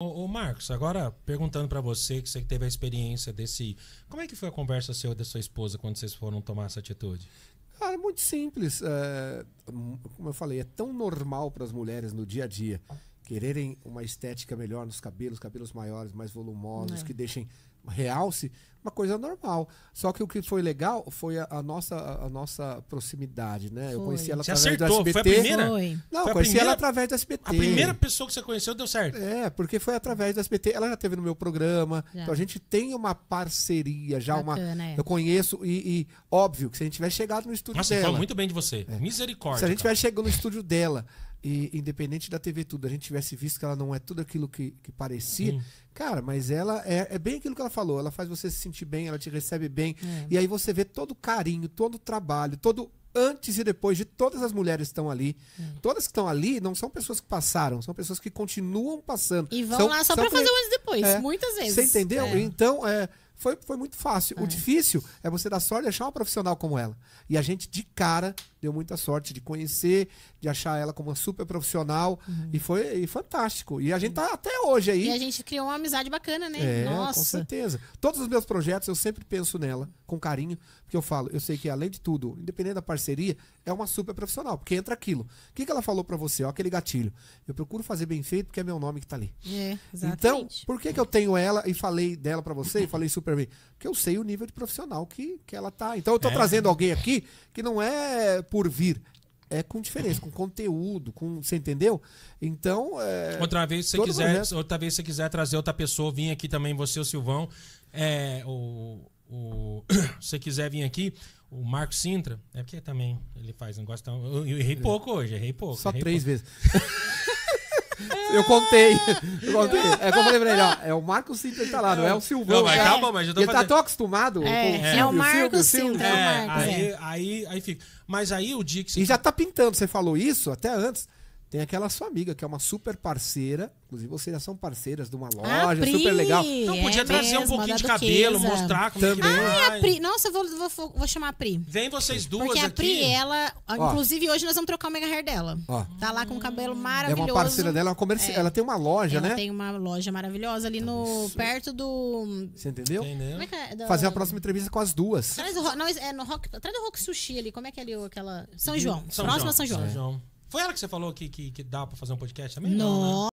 Ô, Marcos, agora perguntando para você, que você que teve a experiência desse. Como é que foi a conversa seu e da sua esposa quando vocês foram tomar essa atitude? Cara, é muito simples. É, como eu falei, é tão normal para as mulheres no dia a dia quererem uma estética melhor nos cabelos, cabelos maiores, mais volumosos, é. que deixem realce, uma coisa normal. Só que o que foi legal foi a, a nossa, a nossa proximidade, né? Foi. Eu conheci ela você através acertou. do SBT. Foi a primeira? Não, foi conheci primeira, ela através do SBT. A primeira pessoa que você conheceu deu certo. É, porque foi através do SBT. Ela já teve no meu programa. Já. Então a gente tem uma parceria, já Bacana, uma. É. Eu conheço e, e, óbvio que se a gente tiver chegado no estúdio nossa, dela. Nossa, muito bem de você. É. Misericórdia. Se a gente cara. tiver no estúdio dela e, independente da TV Tudo, a gente tivesse visto que ela não é tudo aquilo que, que parecia, Sim. cara, mas ela é, é, bem aquilo que ela falou. Ela faz você se sentir bem, ela te recebe bem. É. E aí você vê todo o carinho, todo o trabalho, todo antes e depois de todas as mulheres que estão ali. É. Todas que estão ali não são pessoas que passaram, são pessoas que continuam passando. E vão são, lá só para fazer antes e depois, é, muitas vezes. Você entendeu? É. Então, é, foi, foi muito fácil. É. O difícil é você dar sorte e achar uma profissional como ela. E a gente, de cara, deu muita sorte de conhecer, de achar ela como uma super profissional. Uhum. E foi e fantástico. E a gente tá até hoje aí. E a gente criou uma amizade bacana, né? É, Nossa. Com certeza. Todos os meus projetos eu sempre penso nela, com carinho, porque eu falo, eu sei que além de tudo, independente da parceria, é uma super profissional, porque entra aquilo. O que, que ela falou para você? Ó, aquele gatilho. Eu procuro fazer bem feito porque é meu nome que tá ali. É, então, por que, que eu tenho ela e falei dela para você e falei super bem? Porque eu sei o nível de profissional que, que ela tá. Então eu tô é. trazendo alguém aqui que não é por vir, é com diferença, com conteúdo, com você entendeu? Então, é, outra vez se quiser, projeto... outra vez se quiser trazer outra pessoa, vim aqui também você, o Silvão, é, o, o se quiser vir aqui, o Marco Sintra, é porque também ele faz negócio tão, eu, eu errei é. pouco hoje, errei pouco. Só errei três pouco. vezes. Eu contei. Eu contei. É como eu falei pra ele, ó, é o Marco Sintra que tá lá, não é o Silvão. Não, mas né? calma, mas eu tô Ele tá tão acostumado. É, com o É, Silvio, é o Marcos Silvio, é, Sintra, é o Marcos. é. aí, aí, aí fica. Mas aí o Dix. E já tá pintando, você falou isso até antes. Tem aquela sua amiga que é uma super parceira. Inclusive, vocês já são parceiras de uma ah, loja, Pri, super legal. Então podia é trazer mesmo, um pouquinho de cabelo, mostrar como Também. Ah, a Pri. Nossa, eu vou, vou, vou chamar a Pri. Vem vocês duas Porque a Pri, aqui. ela... Ó. Inclusive, hoje nós vamos trocar o mega hair dela. Ó. Tá lá com um cabelo hum. maravilhoso. É uma parceira dela, é uma comerci... É. ela tem uma loja, ela né? tem uma loja maravilhosa ali no... Isso. Perto do... Você entendeu? Como é que é? Do... Fazer a próxima entrevista com as duas. Atrás do, não, é no rock, atrás do rock Sushi ali. Como é que é ali aquela... São João. São João. São João. São João. Foi ela que você falou que, que, que dá pra fazer um podcast também? Não,